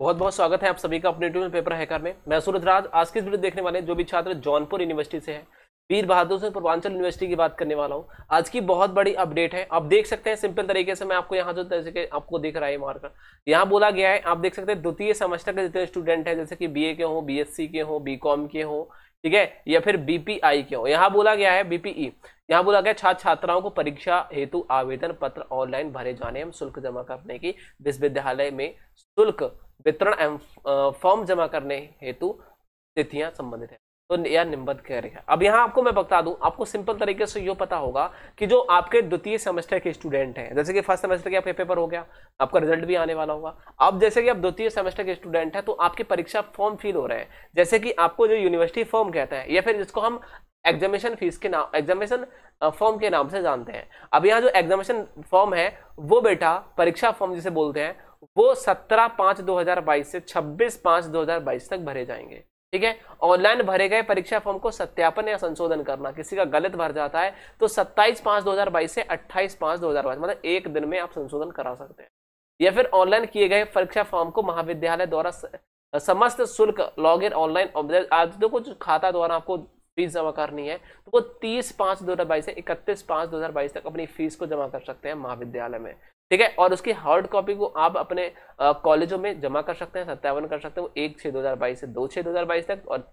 बहुत बहुत स्वागत है आप सभी का अपने ट्यूब पेपर हैकर में मैं सूरज राज आज की वीडियो देखने वाले जो भी छात्र जौनपुर यूनिवर्सिटी से है वीर बहादुर सिंह पूर्वांचल यूनिवर्सिटी की बात करने वाला हूँ आज की बहुत बड़ी अपडेट है आप देख सकते हैं सिंपल तरीके से मैं आपको यहाँ जो कि आपको दिख रहा है मार्कर यहाँ बोला गया है आप देख सकते हैं द्वितीय सेमेस्टर के जितने स्टूडेंट हैं जैसे कि बी के हों बीएससी के हों बी के हों ठीक है या फिर बीपीआई क्यों हो यहाँ बोला गया है बीपीई e। यहाँ बोला गया छात्र छात्राओं को परीक्षा हेतु आवेदन पत्र ऑनलाइन भरे जाने एवं शुल्क जमा करने की विश्वविद्यालय में शुल्क वितरण एवं फॉर्म जमा करने हेतु तिथियां संबंधित है तो यह निम्बद हैं अब यहाँ आपको मैं बता दूं आपको सिंपल तरीके से ये पता होगा कि जो आपके द्वितीय सेमेस्टर के स्टूडेंट हैं जैसे कि फर्स्ट सेमेस्टर के आपके पेपर हो गया आपका रिजल्ट भी आने वाला होगा अब जैसे कि आप द्वितीय सेमेस्टर के स्टूडेंट हैं तो आपकी परीक्षा फॉर्म फिल हो रहे हैं जैसे कि आपको जो यूनिवर्सिटी फॉर्म कहते हैं या फिर जिसको हम एग्जामिनेशन फीस के नाम एग्जामिनेशन फॉर्म के नाम से जानते हैं अब यहाँ जो एग्जामिनेशन फॉर्म है वो बेटा परीक्षा फॉर्म जिसे बोलते हैं वो सत्रह पाँच दो से छब्बीस पाँच दो तक भरे जाएंगे ठीक है ऑनलाइन भरे गए परीक्षा फॉर्म को सत्यापन या संशोधन करना किसी का गलत भर जाता है तो दो हजार बाईस से दो हजार बाईस मतलब एक दिन में आप संशोधन करा सकते हैं या फिर ऑनलाइन किए गए परीक्षा फॉर्म को महाविद्यालय द्वारा समस्त शुल्क लॉग इन ऑनलाइन आदि को तो कुछ खाता द्वारा आपको फीस जमा करनी है तो वो तीस पाँच दो हज़ार बाईस से इकतीस पाँच दो हज़ार बाईस तक अपनी फीस को जमा कर सकते हैं महाविद्यालय में ठीक है और उसकी हार्ड कॉपी को आप अपने कॉलेजों में जमा कर सकते हैं सत्यावन कर सकते हैं वो एक छः दो हज़ार बाईस से दो छः दो हज़ार बाईस तक और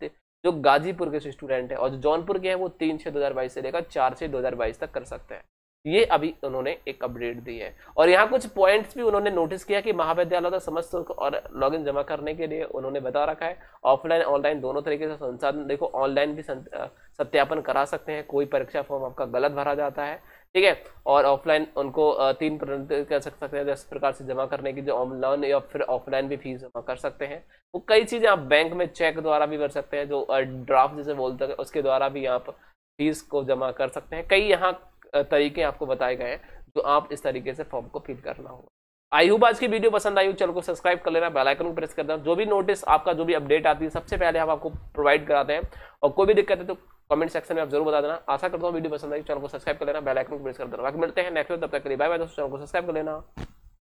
जो गाजीपुर के स्टूडेंट हैं और जो जौनपुर के हैं वो तीन छः दो हज़ार बाईस से लेकर चार छः दो हज़ार बाईस तक कर सकते हैं ये अभी उन्होंने एक अपडेट दी है और यहाँ कुछ पॉइंट्स भी उन्होंने नोटिस किया कि महाविद्यालय का तो समस्त और लॉगिन जमा करने के लिए उन्होंने बता रखा है ऑफलाइन ऑनलाइन दोनों तरीके से संसाधन देखो ऑनलाइन भी सत्यापन करा सकते हैं कोई परीक्षा फॉर्म आपका गलत भरा जाता है ठीक है और ऑफलाइन उनको तीन कर सकते हैं जिस प्रकार से जमा करने की जो ऑनलाइन या फिर ऑफलाइन भी फीस जमा कर सकते हैं वो कई चीज़ें आप बैंक में चेक द्वारा भी कर सकते हैं जो ड्राफ्ट जैसे बोलते हैं उसके द्वारा भी आप फीस को जमा कर सकते हैं कई यहाँ तरीके आपको बताए गए हैं जो आप इस तरीके से फॉर्म को फिल करना होगा आई होप आज की वीडियो पसंद आई हो चैनल को सब्सक्राइब कर लेना बेल आइकन को प्रेस कर देना जो भी नोटिस आपका जो भी अपडेट आती है सबसे पहले हम आपको प्रोवाइड कराते हैं और कोई भी दिक्कत है तो कमेंट सेक्शन में आप जरूर बता देना आशा करता हूँ वीडियो पसंद आई चैनल को सब्सक्राइब कर लेना बेल आइकन को प्रेस कर देना बाकी मिलते हैं नेक्स्ट तब तक के लिए बाय बाय दोस्तों चैनल को सब्सक्राइब कर लेना